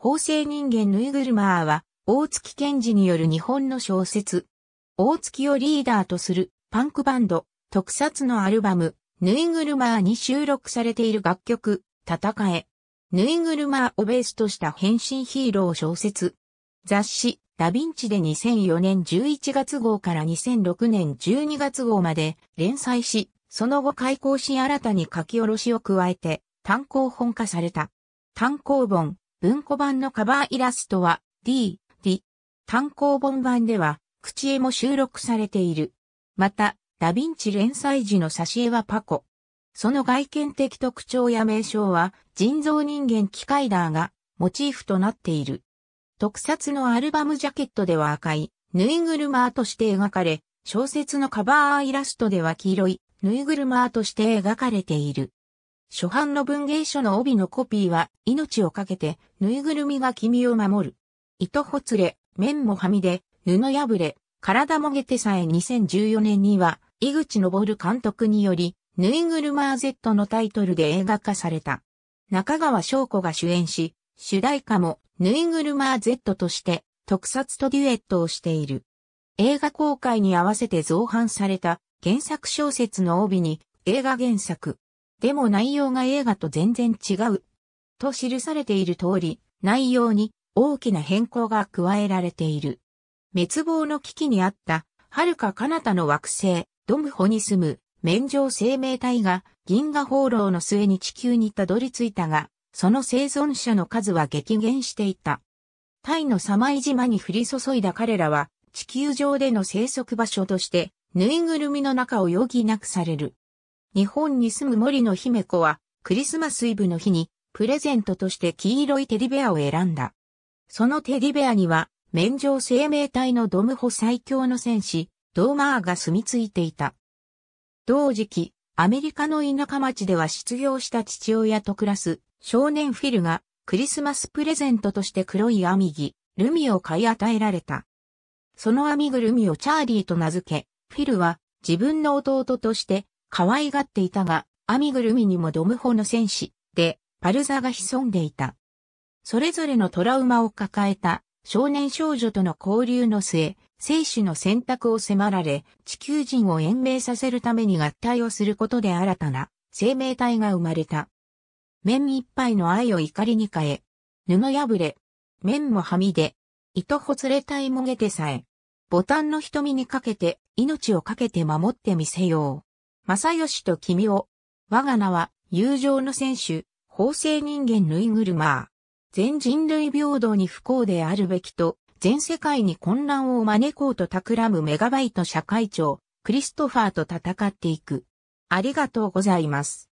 法制人間ぬいぐるまーは、大月健治による日本の小説。大月をリーダーとするパンクバンド、特撮のアルバム、ぬいぐるまーに収録されている楽曲、戦え。ぬいぐるまーをベースとした変身ヒーロー小説。雑誌、ダヴィンチで2004年11月号から2006年12月号まで連載し、その後開校し新たに書き下ろしを加えて単行本化された。単行本、文庫版のカバーイラストは D、D。単行本版では、口絵も収録されている。また、ダヴィンチ連載時の挿絵はパコ。その外見的特徴や名称は、人造人間キカイダーがモチーフとなっている。特撮のアルバムジャケットでは赤い、ぬいぐるまーとして描かれ、小説のカバーイラストでは黄色い、ぬいぐるまーとして描かれている。初版の文芸書の帯のコピーは、命をかけて、ぬいぐるみが君を守る。糸ほつれ、面もはみで、布破れ、体もげてさえ2014年には、井口昇監督により、ぬいぐるまー Z のタイトルで映画化された。中川翔子が主演し、主題歌も、ぬいぐるまー Z として、特撮とデュエットをしている。映画公開に合わせて造反された原作小説の帯に映画原作、でも内容が映画と全然違う。と記されている通り、内容に大きな変更が加えられている。滅亡の危機にあった、遥か彼方の惑星、ドムホに住む、免状生命体が銀河放浪の末に地球にたどり着いたが、その生存者の数は激減していた。タイのサマイ島に降り注いだ彼らは、地球上での生息場所として、ぬいぐるみの中を余儀なくされる。日本に住む森の姫子は、クリスマスイブの日に、プレゼントとして黄色いテディベアを選んだ。そのテディベアには、免状生命体のドムホ最強の戦士、ドーマーが住み着いていた。同時期、アメリカの田舎町では失業した父親と暮らす少年フィルがクリスマスプレゼントとして黒い網み着、ルミを買い与えられた。その網ぐるみをチャーリーと名付け、フィルは自分の弟として可愛がっていたが、網ぐるみにもドムホの戦士でパルザが潜んでいた。それぞれのトラウマを抱えた少年少女との交流の末、生死の選択を迫られ、地球人を延命させるために合体をすることで新たな生命体が生まれた。面いっぱいの愛を怒りに変え、布破れ、面もはみで、糸ほつれたいもげてさえ、ボタンの瞳にかけて命をかけて守ってみせよう。正義と君を。我が名は、友情の選手、法制人間ぬいぐるまー。全人類平等に不幸であるべきと、全世界に混乱を招こうと企むメガバイト社会長、クリストファーと戦っていく。ありがとうございます。